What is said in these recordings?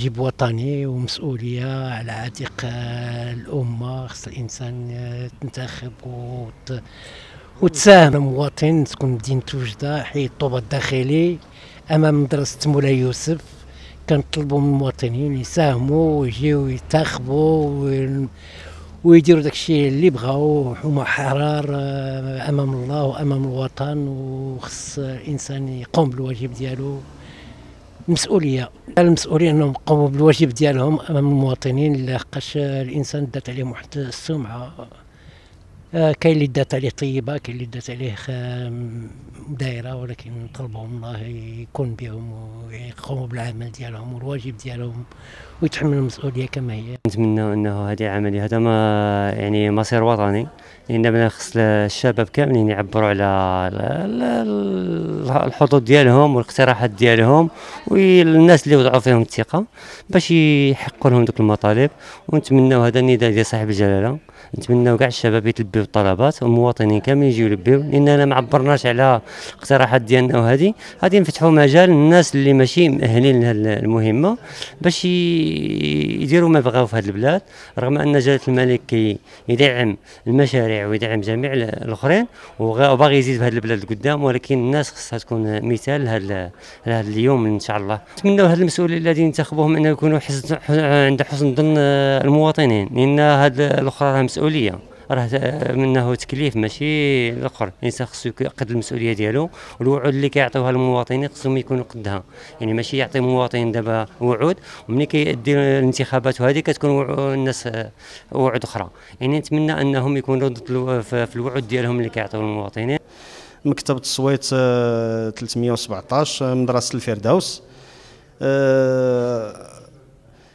واجب وطني ومسؤوليه على عاتق الامه خص الانسان آه، تنتخب وت... وتساهم مواطن تكون مدينة وجده حي الطوبة الداخلي امام مدرسه مولاي يوسف كنطلبوا من المواطنين يساهموا ويجيو ينتخبوا ويديروا داكشي اللي بغاو هما حرار آه، امام الله وامام الوطن وخص الانسان يقوم بالواجب ديالو مسؤوليه المسؤولين انهم قاموا بالواجب ديالهم امام المواطنين لحقاش الانسان دات عليهم واحد السمعه آه، كاين اللي دات عليه طيبه كاين اللي دات عليه آه، دايره ولكن نطلبوا من الله يكون بهم ويقوموا بالعمل ديالهم والواجب ديالهم ويتحملوا المسؤوليه كما هي نتمنى انه هذه عمليه هذا ما يعني مصير وطني لان خص الشباب كاملين يعني يعبروا على الحظوظ ديالهم والاقتراحات ديالهم والناس اللي وضعوا فيهم الثقه باش يحقوا لهم ذوك المطالب ونتمناو هذا النداء ديال صاحب الجلاله نتمناو كاع الشباب يتلبوا يلبيو الطلبات والمواطنين كاملين يجيو يلبيو لاننا ما عبرناش على الاقتراحات ديالنا وهذه غادي نفتحوا مجال للناس اللي ماشي مؤهلين لهذه المهمه باش يديروا ما بغاو في هذه البلاد رغم ان جلاله الملك كي يدعم المشاريع ويدعم جميع الاخرين وباغي يزيد في هذه البلاد القدام ولكن الناس خصها تكون مثال لهذا اليوم ان شاء الله نتمنوا هذا المسؤولين الذين ينتخبوهم انه يكونوا حسن عند حسن ظن المواطنين لان هذه الاخرى مسؤوليه راه منه تكليف ماشي الاخر الانسان يعني خصو يقد المسؤوليه ديالو والوعود اللي كيعطيوها المواطنين خصهم يكونوا قدها يعني ماشي يعطي المواطنين دابا وعود وملي كيدي الانتخابات وهذه كتكون الناس وعود اخرى يعني نتمنى انهم يكونوا ضد في الوعود ديالهم اللي كيعطيو المواطنين مكتب التصويت 317 مدرسه الفردوس آه،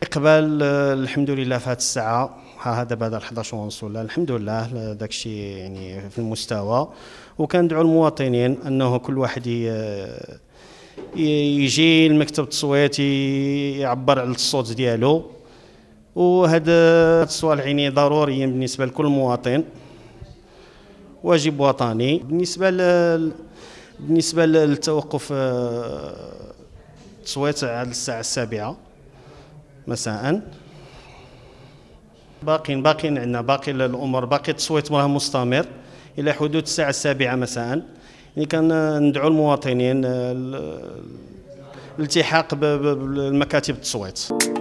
اقبال آه، الحمد لله في هذه الساعه ها هذا بعد 11 ونص ولا الحمد لله داك الشيء يعني في المستوى وكندعو المواطنين انه كل واحد يجي لمكتب التصويت يعبر على الصوت ديالو وهذا الصوالح يعني ضروريين بالنسبه لكل مواطن واجب وطني بالنسبه ل... بالنسبه للتوقف آه، التصويت على الساعه السابعه مساء باقين باقين عندنا باقي الامور باقي التصويت راه مستمر الى حدود الساعه السابعه مساء يعني ندعو المواطنين آه، الالتحاق بمكاتب التصويت